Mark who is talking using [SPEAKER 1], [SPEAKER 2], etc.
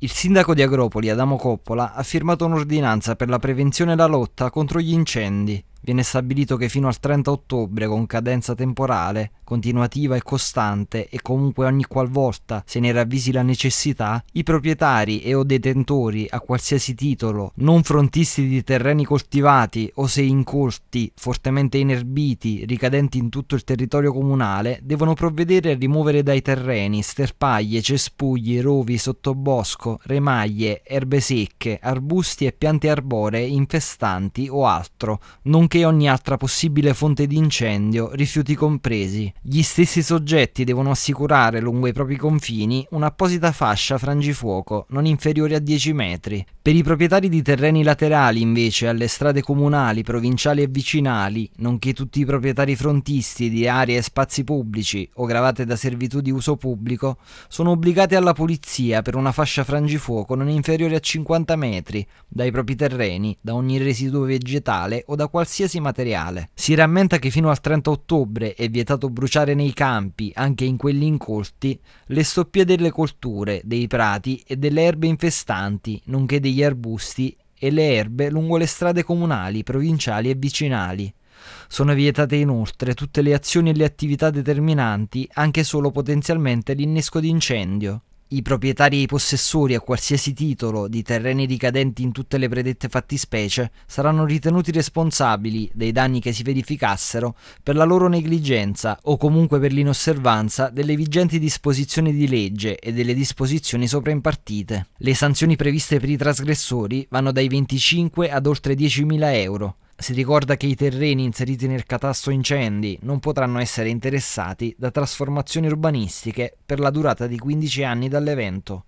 [SPEAKER 1] Il sindaco di Agropoli, Adamo Coppola, ha firmato un'ordinanza per la prevenzione e la lotta contro gli incendi viene stabilito che fino al 30 ottobre, con cadenza temporale, continuativa e costante, e comunque ogni qualvolta se ne ravvisi la necessità, i proprietari e o detentori a qualsiasi titolo, non frontisti di terreni coltivati o se incolti, fortemente inerbiti, ricadenti in tutto il territorio comunale, devono provvedere a rimuovere dai terreni sterpaglie, cespugli, rovi, sottobosco, remaglie, erbe secche, arbusti e piante arboree infestanti o altro, nonché nonché ogni altra possibile fonte di incendio, rifiuti compresi. Gli stessi soggetti devono assicurare lungo i propri confini un'apposita fascia frangifuoco non inferiore a 10 metri. Per i proprietari di terreni laterali invece alle strade comunali, provinciali e vicinali, nonché tutti i proprietari frontisti di aree e spazi pubblici o gravate da servitù di uso pubblico, sono obbligati alla polizia per una fascia frangifuoco non inferiore a 50 metri dai propri terreni, da ogni residuo vegetale o da qualsiasi qualsiasi materiale. Si rammenta che fino al 30 ottobre è vietato bruciare nei campi, anche in quelli incolti, le stoppie delle colture, dei prati e delle erbe infestanti, nonché degli arbusti e le erbe lungo le strade comunali, provinciali e vicinali. Sono vietate inoltre tutte le azioni e le attività determinanti anche solo potenzialmente l'innesco di incendio i proprietari e i possessori a qualsiasi titolo di terreni ricadenti in tutte le predette fattispecie saranno ritenuti responsabili dei danni che si verificassero per la loro negligenza o comunque per l'inosservanza delle vigenti disposizioni di legge e delle disposizioni sopra impartite. Le sanzioni previste per i trasgressori vanno dai 25 ad oltre 10.000 euro si ricorda che i terreni inseriti nel catasto incendi non potranno essere interessati da trasformazioni urbanistiche per la durata di 15 anni dall'evento.